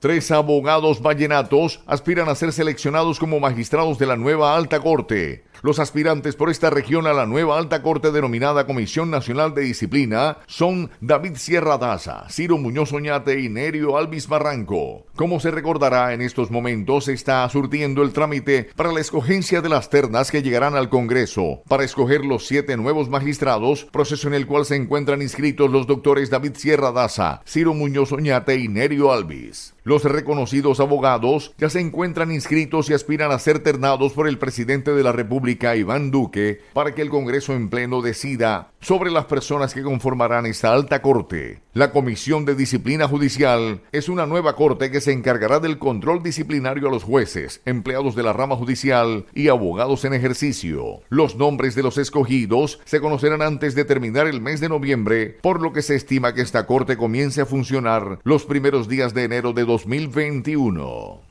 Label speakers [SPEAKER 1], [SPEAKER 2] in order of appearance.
[SPEAKER 1] Tres abogados vallenatos aspiran a ser seleccionados como magistrados de la nueva alta corte. Los aspirantes por esta región a la nueva alta corte denominada Comisión Nacional de Disciplina son David Sierra Daza, Ciro Muñoz Oñate y Nerio Alvis Barranco. Como se recordará, en estos momentos se está surtiendo el trámite para la escogencia de las ternas que llegarán al Congreso para escoger los siete nuevos magistrados, proceso en el cual se encuentran inscritos los doctores David Sierra Daza, Ciro Muñoz Oñate y Nerio Alvis. Los reconocidos abogados ya se encuentran inscritos y aspiran a ser ternados por el presidente de la República Iván Duque, para que el Congreso en pleno decida sobre las personas que conformarán esta alta corte. La Comisión de Disciplina Judicial es una nueva corte que se encargará del control disciplinario a los jueces, empleados de la rama judicial y abogados en ejercicio. Los nombres de los escogidos se conocerán antes de terminar el mes de noviembre, por lo que se estima que esta corte comience a funcionar los primeros días de enero de 2021.